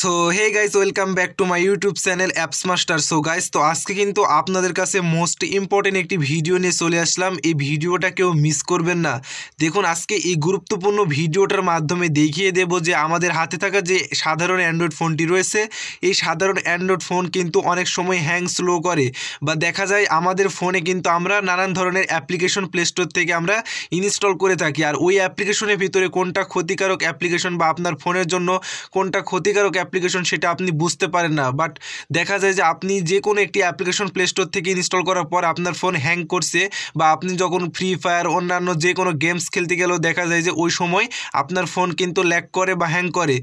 so hey guys welcome back to my YouTube channel apps master so guys তো আজকে কিন্তু আপনাদের কাছে মোস্ট ইম্পর্টেন্ট একটি ভিডিও নিয়ে চলে আসলাম এই ভিডিওটা কেউ মিস করবেন না দেখুন আজকে এই গুরুত্বপূর্ণ ভিডিওটার মাধ্যমে দেখিয়ে দেব যে আমাদের হাতে থাকা যে সাধারণ অ্যান্ড্রয়েড ফোনটি রয়েছে এই সাধারণ অ্যান্ড্রয়েড ফোন কিন্তু অনেক সময় হ্যাং স্লো করে বা দেখা যায় আমাদের ফোনে কিন্তু আমরা নানান ধরনের অ্যাপ্লিকেশন প্লে স্টোর থেকে আমরা ইনস্টল করে থাকি আর ওই অ্যাপ্লিকেশনের ভিতরে কোনটা ক্ষতিকারক অ্যাপ্লিকেশন বা আপনার ফোনের জন্য কোনটা ক্ষতিকারক অ্যাপ্লিকেশন সেটা আপনি বুঝতে পারেন না বাট দেখা যায় যে আপনি যে কোনো একটি অ্যাপ্লিকেশন প্লে স্টোর থেকে ইনস্টল করার পর আপনার ফোন হ্যাং করছে বা আপনি যখন ফ্রি ফায়ার অন্যান্য যে কোনো গেমস খেলতে গেলেও দেখা যায় যে ওই সময় আপনার ফোন কিন্তু ল্যাক করে বা হ্যাং করে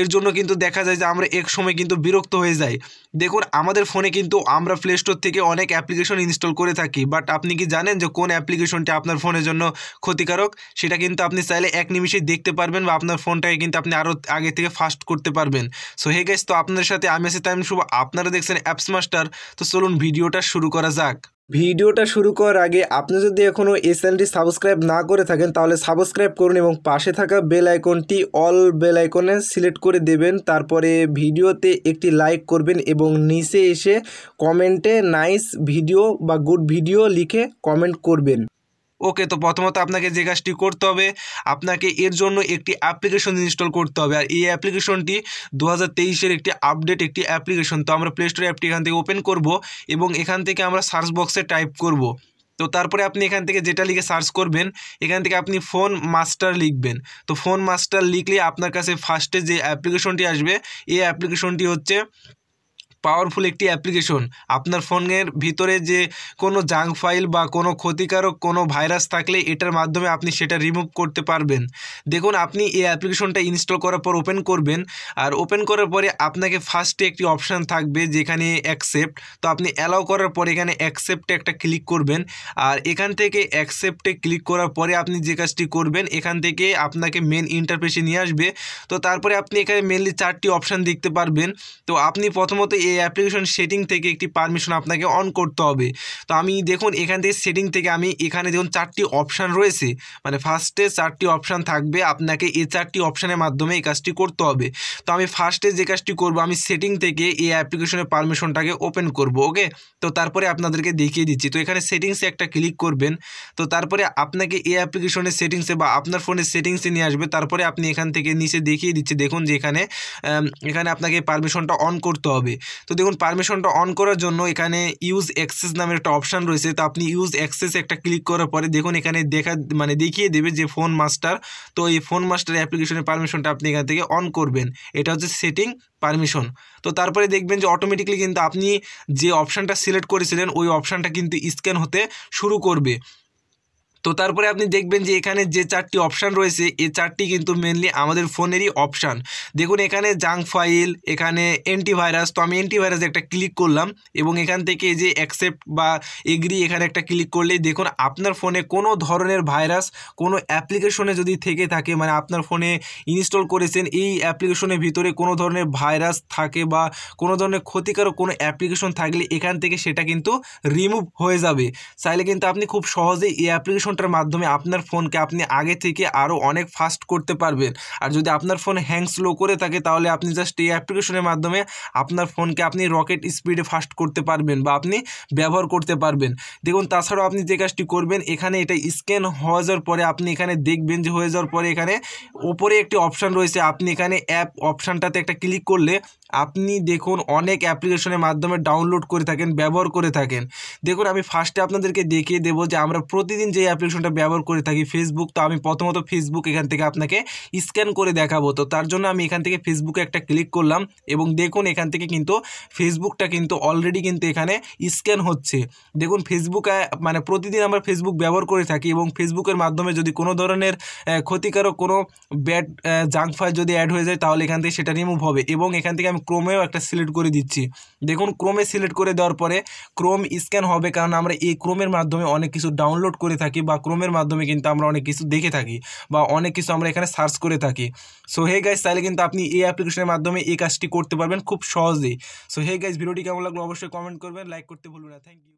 এর জন্য কিন্তু দেখা যায় যে আমরা এক সময় কিন্তু বিরক্ত হয়ে যাই দেখুন আমাদের ফোনে কিন্তু আমরা প্লে স্টোর থেকে অনেক অ্যাপ্লিকেশন ইনস্টল করে থাকি বাট আপনি কি জানেন যে কোন অ্যাপ্লিকেশনটি আপনার ফোনের জন্য ক্ষতিকারক সেটা কিন্তু আপনি চাইলে এক নিমিষে দেখতে পারবেন বা আপনার ফোনটাকে কিন্তু আপনি আরও আগে থেকে ফাস্ট করতে পারবেন সো হে গাইস তো আপনাদের সাথে আমি আছি তাইম শুভ আপনারা দেখছেন অ্যাপস মাস্টার তো চলুন ভিডিওটা শুরু করা যাক ভিডিওটা শুরু করার আগে আপনি যদি এখনও এই চ্যানেলটি সাবস্ক্রাইব না করে থাকেন তাহলে সাবস্ক্রাইব করুন এবং পাশে থাকা বেল আইকনটি অল বেল আইকনে সিলেক্ট করে দেবেন তারপরে ভিডিওতে একটি লাইক করবেন এবং নিচে এসে কমেন্টে নাইস ভিডিও বা গুড ভিডিও লিখে কমেন্ট করবেন ওকে তো প্রথমত আপনাকে যে কাজটি করতে হবে আপনাকে এর জন্য একটি অ্যাপ্লিকেশন ইনস্টল করতে হবে আর এই অ্যাপ্লিকেশনটি দু হাজার একটি আপডেট একটি অ্যাপ্লিকেশন তো আমরা প্লে স্টোর অ্যাপটি এখান থেকে ওপেন করব এবং এখান থেকে আমরা সার্চ বক্সে টাইপ করব তো তারপরে আপনি এখান থেকে যেটা লিখে সার্চ করবেন এখান থেকে আপনি ফোন মাস্টার লিখবেন তো ফোন মাস্টার লিখলে আপনার কাছে ফার্স্টে যে অ্যাপ্লিকেশনটি আসবে এই অ্যাপ্লিকেশনটি হচ্ছে পাওয়ারফুল একটি অ্যাপ্লিকেশন আপনার ফোনের ভিতরে যে কোনো জাঙ্ক ফাইল বা কোনো ক্ষতিকারক কোনো ভাইরাস থাকলে এটার মাধ্যমে আপনি সেটা রিমুভ করতে পারবেন দেখুন আপনি এই অ্যাপ্লিকেশনটা ইনস্টল করার পর ওপেন করবেন আর ওপেন করার পরে আপনাকে ফার্স্টে একটি অপশান থাকবে যেখানে অ্যাকসেপ্ট তো আপনি অ্যালাউ করার পরে এখানে অ্যাকসেপ্টে একটা ক্লিক করবেন আর এখান থেকে অ্যাকসেপ্টে ক্লিক করার পরে আপনি যে কাজটি করবেন এখান থেকে আপনাকে মেন ইন্টারফেসে নিয়ে আসবে তো তারপরে আপনি এখানে মেনলি চারটি অপশান দেখতে পারবেন তো আপনি প্রথমত এই এই অ্যাপ্লিকেশন সেটিং থেকে একটি পারমিশন আপনাকে অন করতে হবে তো আমি দেখুন এখান থেকে সেটিং থেকে আমি এখানে দেখুন চারটি অপশান রয়েছে মানে ফার্স্টে চারটি অপশান থাকবে আপনাকে এই চারটি অপশানের মাধ্যমে এই কাজটি করতে হবে তো আমি ফার্স্টে যে কাজটি করব আমি সেটিং থেকে এই অ্যাপ্লিকেশনের পারমিশনটাকে ওপেন করব ওকে তো তারপরে আপনাদেরকে দেখিয়ে দিচ্ছি তো এখানে সেটিংসে একটা ক্লিক করবেন তো তারপরে আপনাকে এই অ্যাপ্লিকেশনের সেটিংসে বা আপনার ফোনের সেটিংসে নিয়ে আসবে তারপরে আপনি এখান থেকে নিচে দেখিয়ে দিচ্ছি দেখুন যে এখানে এখানে আপনাকে পারমিশনটা অন করতে হবে তো দেখুন পারমিশনটা অন করার জন্য এখানে ইউজ অ্যাক্সেস নামের একটা অপশান রয়েছে তো আপনি ইউজ অ্যাক্সেস একটা ক্লিক করার পরে দেখুন এখানে দেখা মানে দেখিয়ে দেবে যে ফোন মাস্টার তো এই ফোন মাস্টার অ্যাপ্লিকেশনের পারমিশনটা আপনি এখান থেকে অন করবেন এটা হচ্ছে সেটিং পারমিশন তো তারপরে দেখবেন যে অটোমেটিকলি কিন্তু আপনি যে অপশানটা সিলেক্ট করেছিলেন ওই অপশানটা কিন্তু স্ক্যান হতে শুরু করবে তো তারপরে আপনি দেখবেন যে এখানে যে চারটি অপশান রয়েছে এই চারটি কিন্তু মেনলি আমাদের ফোনেরই অপশান দেখুন এখানে জাঙ্ক ফাইল এখানে অ্যান্টিভাইরাস তো আমি অ্যান্টিভাইরাস একটা ক্লিক করলাম এবং এখান থেকে যে অ্যাকসেপ্ট বা এগ্রি এখানে একটা ক্লিক করলেই দেখুন আপনার ফোনে কোনো ধরনের ভাইরাস কোনো অ্যাপ্লিকেশনে যদি থেকে থাকে মানে আপনার ফোনে ইনস্টল করেছেন এই অ্যাপ্লিকেশনের ভিতরে কোনো ধরনের ভাইরাস থাকে বা কোনো ধরনের ক্ষতিকারক কোনো অ্যাপ্লিকেশন থাকলে এখান থেকে সেটা কিন্তু রিমুভ হয়ে যাবে চাইলে কিন্তু আপনি খুব সহজেই এই অ্যাপ্লিকেশন ঘন্টার মাধ্যমে আপনার ফোনকে আপনি আগে থেকে আরও অনেক ফাস্ট করতে পারবেন আর যদি আপনার ফোন হ্যাং স্লো করে থাকে তাহলে আপনি জাস্ট এই অ্যাপ্লিকেশনের মাধ্যমে আপনার ফোনকে আপনি রকেট স্পিডে ফাস্ট করতে পারবেন বা আপনি ব্যবহার করতে পারবেন দেখুন তাছাড়াও আপনি যে কাজটি করবেন এখানে এটা স্ক্যান হয়ে যাওয়ার পরে আপনি এখানে দেখবেন যে হয়ে যাওয়ার পরে এখানে ওপরে একটি অপশান রয়েছে আপনি এখানে অ্যাপ অপশানটাতে একটা ক্লিক করলে আপনি দেখুন অনেক অ্যাপ্লিকেশনের মাধ্যমে ডাউনলোড করে থাকেন ব্যবহার করে থাকেন দেখুন আমি ফার্স্টে আপনাদেরকে দেখিয়ে দেবো যে আমরা প্রতিদিন যে অ্যাপ্লিকেশনটা ব্যবহার করে থাকি ফেসবুক তো আমি প্রথমত ফেসবুক এখান থেকে আপনাকে স্ক্যান করে দেখাবো তো তার জন্য আমি এখান থেকে ফেসবুকে একটা ক্লিক করলাম এবং দেখুন এখান থেকে কিন্তু ফেসবুকটা কিন্তু অলরেডি কিন্তু এখানে স্ক্যান হচ্ছে দেখুন ফেসবুক মানে প্রতিদিন আমরা ফেসবুক ব্যবহার করে থাকি এবং ফেসবুকের মাধ্যমে যদি কোনো ধরনের ক্ষতিকারক কোনো ব্যাড জাঙ্ক যদি অ্যাড হয়ে যায় তাহলে এখান থেকে সেটা রিমুভ হবে এবং এখান থেকে আমি ক্রোমেও একটা সিলেক্ট করে দিচ্ছি দেখুন ক্রোমে সিলেক্ট করে দেওয়ার পরে ক্রোম স্ক্যান হবে কারণ আমরা এই ক্রোমের মাধ্যমে অনেক কিছু ডাউনলোড করে থাকি বা ক্রোমের মাধ্যমে কিন্তু আমরা অনেক কিছু দেখে থাকি বা অনেক কিছু আমরা এখানে সার্চ করে থাকি সো হে গাইজ তাহলে কিন্তু আপনি এই অ্যাপ্লিকেশনের মাধ্যমে এই কাজটি করতে পারবেন খুব সহজেই সো হে গাইজ ভিডিওটি কেমন লাগলো অবশ্যই কমেন্ট করবেন লাইক করতে ভুলবেন না থ্যাংক ইউ